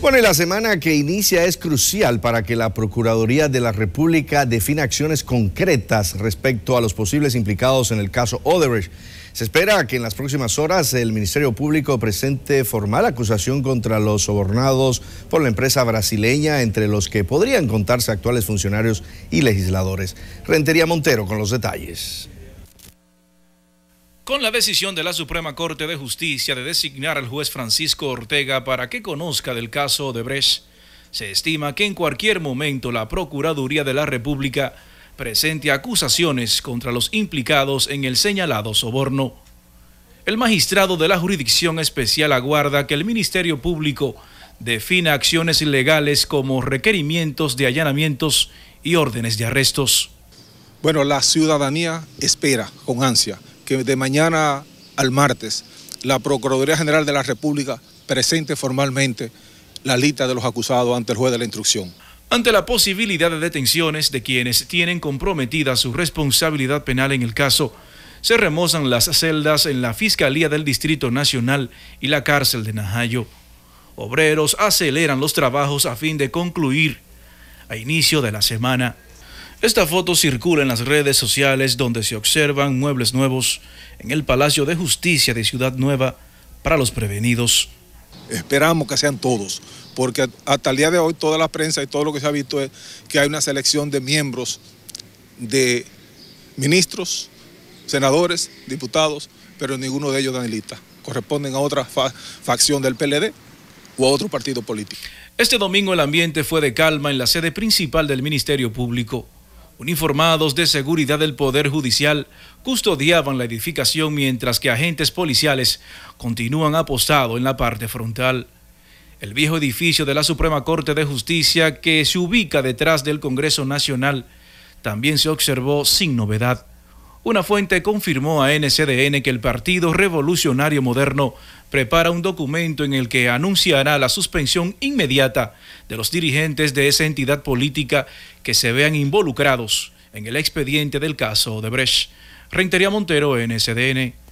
Bueno, la semana que inicia es crucial para que la Procuraduría de la República defina acciones concretas respecto a los posibles implicados en el caso Odebrecht. Se espera que en las próximas horas el Ministerio Público presente formal acusación contra los sobornados por la empresa brasileña, entre los que podrían contarse actuales funcionarios y legisladores. Rentería Montero con los detalles. Con la decisión de la Suprema Corte de Justicia de designar al juez Francisco Ortega para que conozca del caso de Brecht, se estima que en cualquier momento la Procuraduría de la República presente acusaciones contra los implicados en el señalado soborno. El magistrado de la jurisdicción especial aguarda que el Ministerio Público defina acciones ilegales como requerimientos de allanamientos y órdenes de arrestos. Bueno, la ciudadanía espera con ansia que de mañana al martes la Procuraduría General de la República presente formalmente la lista de los acusados ante el juez de la instrucción. Ante la posibilidad de detenciones de quienes tienen comprometida su responsabilidad penal en el caso, se remozan las celdas en la Fiscalía del Distrito Nacional y la cárcel de Najayo. Obreros aceleran los trabajos a fin de concluir a inicio de la semana. Esta foto circula en las redes sociales donde se observan muebles nuevos en el Palacio de Justicia de Ciudad Nueva para los prevenidos. Esperamos que sean todos, porque hasta el día de hoy toda la prensa y todo lo que se ha visto es que hay una selección de miembros, de ministros, senadores, diputados, pero ninguno de ellos lista. Corresponden a otra facción del PLD o a otro partido político. Este domingo el ambiente fue de calma en la sede principal del Ministerio Público. Uniformados de seguridad del Poder Judicial custodiaban la edificación mientras que agentes policiales continúan apostados en la parte frontal. El viejo edificio de la Suprema Corte de Justicia, que se ubica detrás del Congreso Nacional, también se observó sin novedad. Una fuente confirmó a NCDN que el Partido Revolucionario Moderno prepara un documento en el que anunciará la suspensión inmediata de los dirigentes de esa entidad política que se vean involucrados en el expediente del caso de Brecht. Reintería Montero, NCDN.